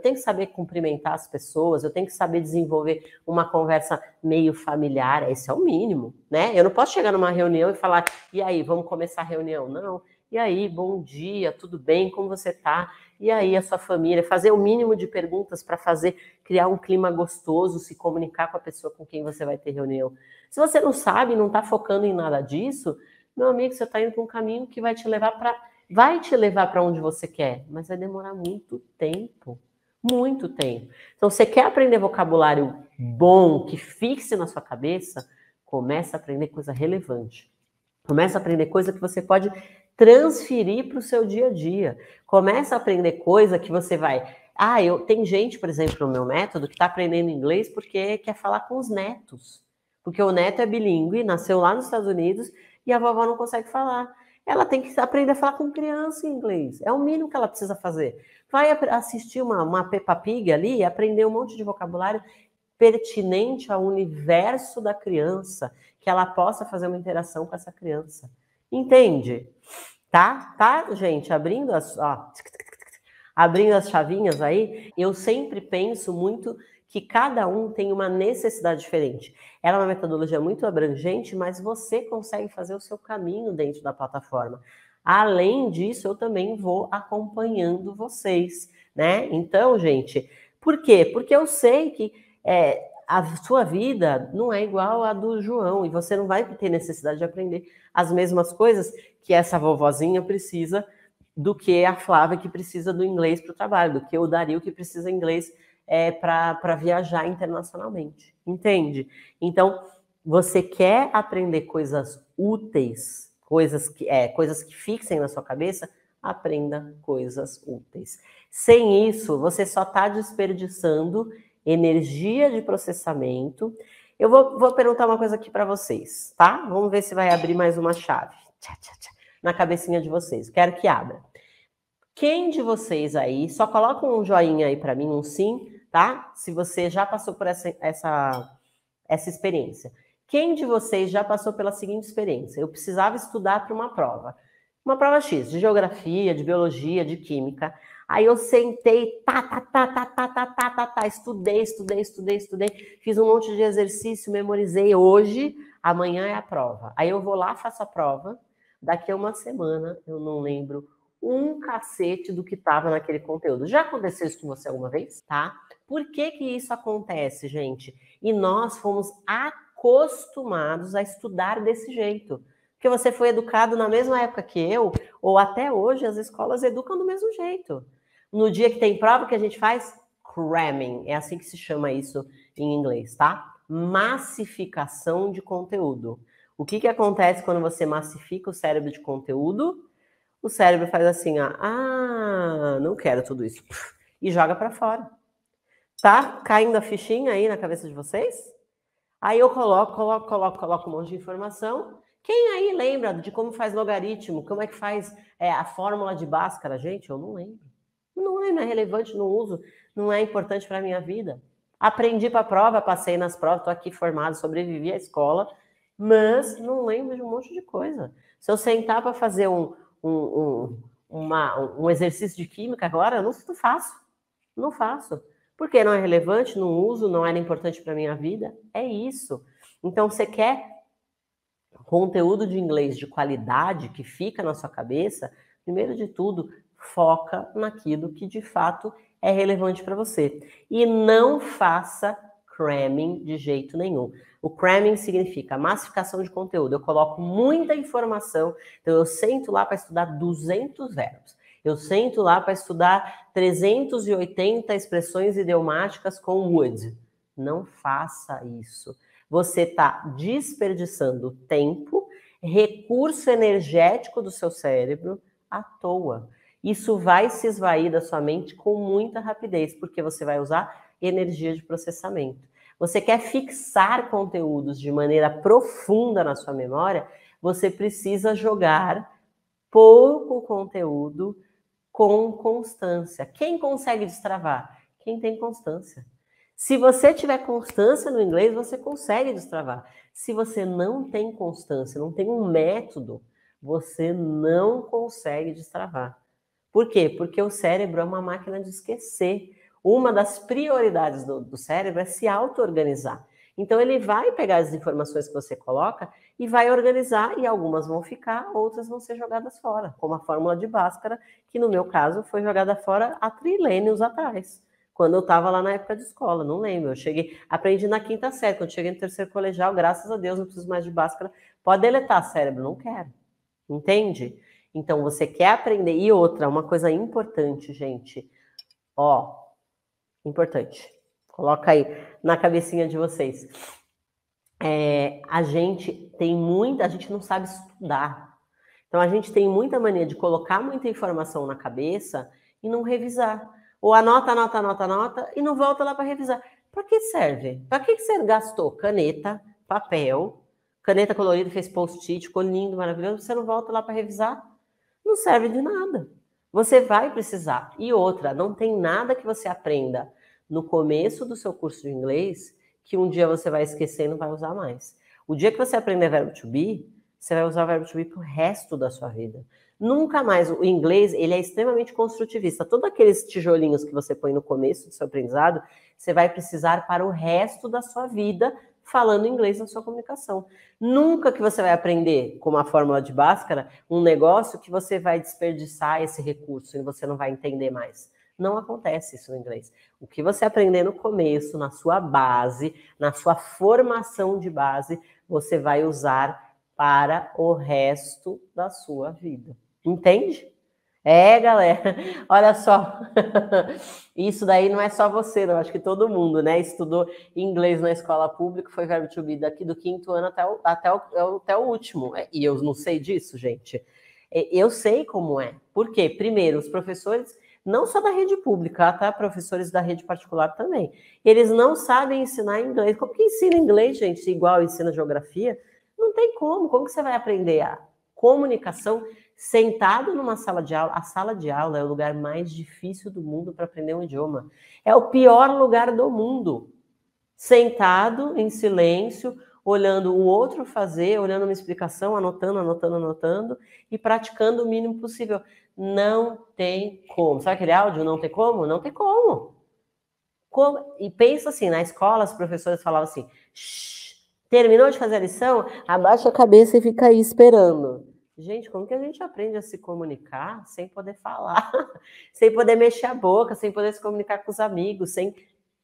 eu tenho que saber cumprimentar as pessoas, eu tenho que saber desenvolver uma conversa meio familiar, esse é o mínimo, né? Eu não posso chegar numa reunião e falar, e aí, vamos começar a reunião? Não. E aí, bom dia, tudo bem? Como você tá? E aí, a sua família? Fazer o mínimo de perguntas para fazer, criar um clima gostoso, se comunicar com a pessoa com quem você vai ter reunião. Se você não sabe, não está focando em nada disso, meu amigo, você está indo para um caminho que vai te levar para vai te levar para onde você quer, mas vai demorar muito tempo. Muito tempo. Então, você quer aprender vocabulário bom, que fixe na sua cabeça? Começa a aprender coisa relevante. Começa a aprender coisa que você pode transferir para o seu dia a dia. Começa a aprender coisa que você vai. Ah, eu tem gente, por exemplo, no meu método que está aprendendo inglês porque quer falar com os netos. Porque o neto é bilíngue, nasceu lá nos Estados Unidos e a vovó não consegue falar. Ela tem que aprender a falar com criança em inglês. É o mínimo que ela precisa fazer vai assistir uma, uma Peppa Pig ali e aprender um monte de vocabulário pertinente ao universo da criança, que ela possa fazer uma interação com essa criança. Entende? Tá? Tá, gente? Abrindo as. Ó, abrindo as chavinhas aí, eu sempre penso muito que cada um tem uma necessidade diferente. Ela é uma metodologia muito abrangente, mas você consegue fazer o seu caminho dentro da plataforma. Além disso, eu também vou acompanhando vocês, né? Então, gente, por quê? Porque eu sei que é, a sua vida não é igual à do João e você não vai ter necessidade de aprender as mesmas coisas que essa vovozinha precisa do que a Flávia que precisa do inglês para o trabalho, do que o Dario que precisa inglês é, para viajar internacionalmente, entende? Então, você quer aprender coisas úteis coisas que, é, coisas que fixem na sua cabeça, aprenda coisas úteis. Sem isso, você só está desperdiçando energia de processamento. Eu vou, vou perguntar uma coisa aqui para vocês, tá? Vamos ver se vai abrir mais uma chave tchá, tchá, tchá, na cabecinha de vocês. Quero que abra. Quem de vocês aí, só coloca um joinha aí para mim, um sim, tá? Se você já passou por essa, essa, essa experiência. Quem de vocês já passou pela seguinte experiência? Eu precisava estudar para uma prova. Uma prova X, de geografia, de biologia, de química. Aí eu sentei, tá, tá, tá, tá, tá, tá, tá, tá, tá, estudei, estudei, estudei, estudei, fiz um monte de exercício, memorizei hoje, amanhã é a prova. Aí eu vou lá, faço a prova, daqui a uma semana eu não lembro um cacete do que estava naquele conteúdo. Já aconteceu isso com você alguma vez? Tá? Por que que isso acontece, gente? E nós fomos atendidos acostumados a estudar desse jeito. Porque você foi educado na mesma época que eu, ou até hoje as escolas educam do mesmo jeito. No dia que tem prova, que a gente faz? Cramming. É assim que se chama isso em inglês, tá? Massificação de conteúdo. O que, que acontece quando você massifica o cérebro de conteúdo? O cérebro faz assim, ó, ah, não quero tudo isso. E joga para fora. Tá caindo a fichinha aí na cabeça de vocês? Aí eu coloco, coloco, coloco, coloco um monte de informação. Quem aí lembra de como faz logaritmo? Como é que faz é, a fórmula de Bhaskara? Gente, eu não lembro. Não lembro, é, é relevante, não uso, não é importante para a minha vida. Aprendi para a prova, passei nas provas, estou aqui formado, sobrevivi à escola, mas não lembro de um monte de coisa. Se eu sentar para fazer um, um, um, uma, um exercício de química agora, eu não, não faço. Não faço. Porque não é relevante, não uso, não era importante para minha vida. É isso. Então você quer conteúdo de inglês de qualidade que fica na sua cabeça, primeiro de tudo, foca naquilo que de fato é relevante para você. E não faça cramming de jeito nenhum. O cramming significa massificação de conteúdo. Eu coloco muita informação, então eu sento lá para estudar 200 verbos. Eu sento lá para estudar 380 expressões idiomáticas com would. Não faça isso. Você está desperdiçando tempo, recurso energético do seu cérebro à toa. Isso vai se esvair da sua mente com muita rapidez, porque você vai usar energia de processamento. Você quer fixar conteúdos de maneira profunda na sua memória, você precisa jogar pouco conteúdo com constância. Quem consegue destravar? Quem tem constância. Se você tiver constância no inglês, você consegue destravar. Se você não tem constância, não tem um método, você não consegue destravar. Por quê? Porque o cérebro é uma máquina de esquecer. Uma das prioridades do, do cérebro é se auto-organizar. Então, ele vai pegar as informações que você coloca e vai organizar, e algumas vão ficar, outras vão ser jogadas fora, como a fórmula de Bhaskara, que no meu caso foi jogada fora há trilênios atrás, quando eu estava lá na época de escola, não lembro. Eu cheguei, aprendi na quinta série, quando cheguei no terceiro colegial, graças a Deus, não preciso mais de Bhaskara. Pode deletar cérebro, não quero. Entende? Então, você quer aprender. E outra, uma coisa importante, gente. Ó, importante. Coloca aí na cabecinha de vocês. É, a gente tem muita, a gente não sabe estudar. Então a gente tem muita mania de colocar muita informação na cabeça e não revisar. Ou anota, anota, anota, anota e não volta lá para revisar. Para que serve? Para que você gastou caneta, papel, caneta colorida, fez post-it, ficou lindo, maravilhoso, você não volta lá para revisar? Não serve de nada. Você vai precisar. E outra, não tem nada que você aprenda no começo do seu curso de inglês que um dia você vai esquecer e não vai usar mais. O dia que você aprender verbo to be, você vai usar o verbo to be o resto da sua vida. Nunca mais. O inglês, ele é extremamente construtivista. Todos aqueles tijolinhos que você põe no começo do seu aprendizado, você vai precisar para o resto da sua vida falando inglês na sua comunicação. Nunca que você vai aprender, com uma fórmula de Bhaskara, um negócio que você vai desperdiçar esse recurso e você não vai entender mais. Não acontece isso no inglês. O que você aprender no começo, na sua base, na sua formação de base, você vai usar para o resto da sua vida. Entende? É, galera. Olha só. Isso daí não é só você, não. Acho que todo mundo, né? Estudou inglês na escola pública, foi verbo to be daqui do quinto ano até o, até o, até o último. É, e eu não sei disso, gente. É, eu sei como é. Por quê? Primeiro, os professores não só da rede pública, tá? Professores da rede particular também. Eles não sabem ensinar inglês. Como que ensina inglês, gente, igual ensina geografia? Não tem como. Como que você vai aprender a comunicação sentado numa sala de aula? A sala de aula é o lugar mais difícil do mundo para aprender um idioma. É o pior lugar do mundo. Sentado em silêncio, olhando o outro fazer, olhando uma explicação, anotando, anotando, anotando e praticando o mínimo possível. Não tem como. Sabe aquele áudio? Não tem como? Não tem como. como? E pensa assim: na escola, as professoras falavam assim: terminou de fazer a lição? Abaixa a cabeça e fica aí esperando. Gente, como que a gente aprende a se comunicar sem poder falar, sem poder mexer a boca, sem poder se comunicar com os amigos, sem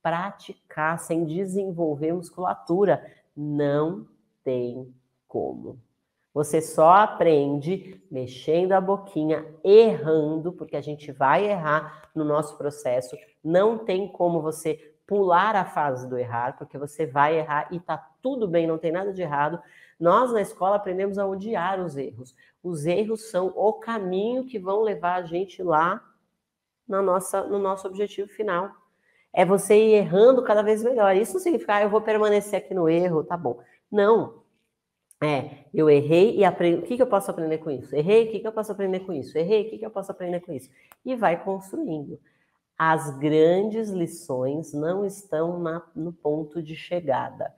praticar, sem desenvolver musculatura? não tem como. Você só aprende mexendo a boquinha, errando, porque a gente vai errar no nosso processo. Não tem como você pular a fase do errar, porque você vai errar e tá tudo bem, não tem nada de errado. Nós na escola aprendemos a odiar os erros. Os erros são o caminho que vão levar a gente lá na nossa, no nosso objetivo final é você ir errando cada vez melhor. Isso não significa, ah, eu vou permanecer aqui no erro, tá bom. Não. É, eu errei e aprendo. O que, que eu posso aprender com isso? Errei, o que, que eu posso aprender com isso? Errei, o que, que eu posso aprender com isso? E vai construindo. As grandes lições não estão na, no ponto de chegada.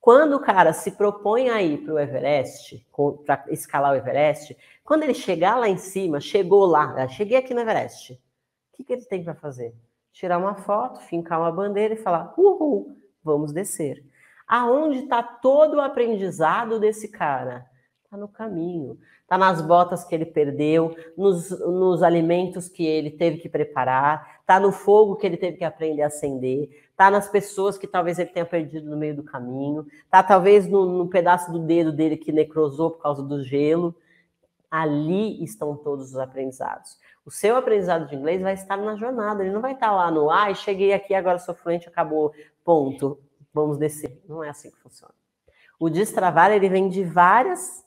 Quando o cara se propõe a ir para o Everest, para escalar o Everest, quando ele chegar lá em cima, chegou lá, ah, cheguei aqui no Everest, o que, que ele tem para fazer? tirar uma foto, fincar uma bandeira e falar: uhul, vamos descer. Aonde está todo o aprendizado desse cara? Está no caminho, está nas botas que ele perdeu, nos, nos alimentos que ele teve que preparar, está no fogo que ele teve que aprender a acender, está nas pessoas que talvez ele tenha perdido no meio do caminho, está talvez no, no pedaço do dedo dele que necrosou por causa do gelo. Ali estão todos os aprendizados. O seu aprendizado de inglês vai estar na jornada, ele não vai estar lá no ai, ah, cheguei aqui, agora sou fluente, acabou, ponto, vamos descer. Não é assim que funciona. O destravar, ele vem de várias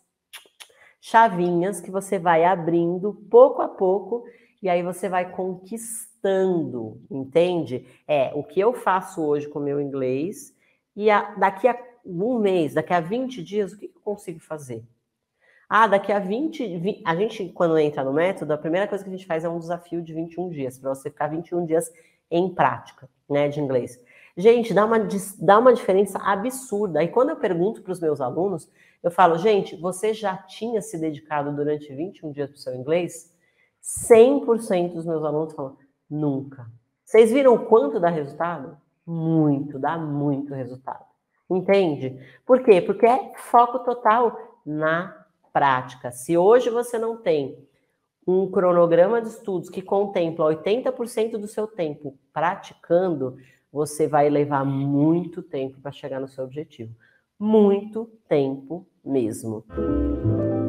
chavinhas que você vai abrindo pouco a pouco e aí você vai conquistando, entende? É o que eu faço hoje com o meu inglês e a, daqui a um mês, daqui a 20 dias, o que eu consigo fazer? Ah, daqui a 20, 20. A gente, quando entra no método, a primeira coisa que a gente faz é um desafio de 21 dias, para você ficar 21 dias em prática, né, de inglês. Gente, dá uma, dá uma diferença absurda. E quando eu pergunto para os meus alunos, eu falo, gente, você já tinha se dedicado durante 21 dias para o seu inglês? 100% dos meus alunos falam, nunca. Vocês viram o quanto dá resultado? Muito, dá muito resultado. Entende? Por quê? Porque é foco total na prática. Se hoje você não tem um cronograma de estudos que contempla 80% do seu tempo praticando, você vai levar muito tempo para chegar no seu objetivo. Muito tempo mesmo.